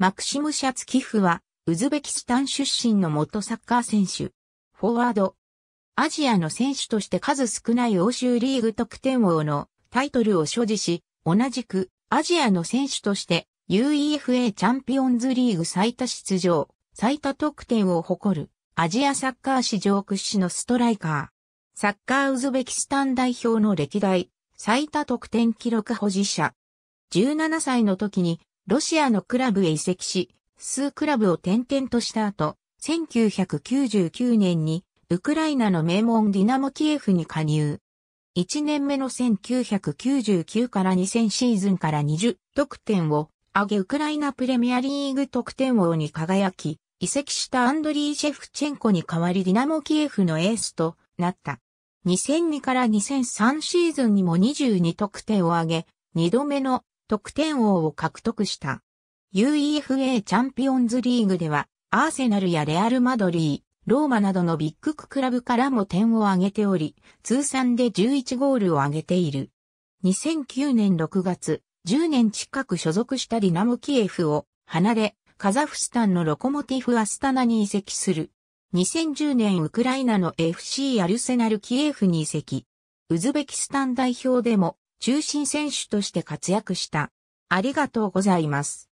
マクシム・シャツキフは、ウズベキスタン出身の元サッカー選手。フォワード。アジアの選手として数少ない欧州リーグ得点王のタイトルを所持し、同じくアジアの選手として UEFA チャンピオンズリーグ最多出場、最多得点を誇るアジアサッカー史上屈指のストライカー。サッカーウズベキスタン代表の歴代最多得点記録保持者。17歳の時にロシアのクラブへ移籍し、数クラブを転々とした後、1999年にウクライナの名門ディナモキエフに加入。1年目の1999から2000シーズンから20得点を上げウクライナプレミアリーグ得点王に輝き、移籍したアンドリー・シェフチェンコに代わりディナモキエフのエースとなった。2002から2003シーズンにも22得点を上げ、2度目の得点王を獲得した。UEFA チャンピオンズリーグでは、アーセナルやレアル・マドリー、ローマなどのビッグクラブからも点を挙げており、通算で11ゴールを挙げている。2009年6月、10年近く所属したディナムキエフを離れ、カザフスタンのロコモティフ・アスタナに移籍する。2010年ウクライナの FC アルセナルキエフに移籍。ウズベキスタン代表でも中心選手として活躍した。ありがとうございます。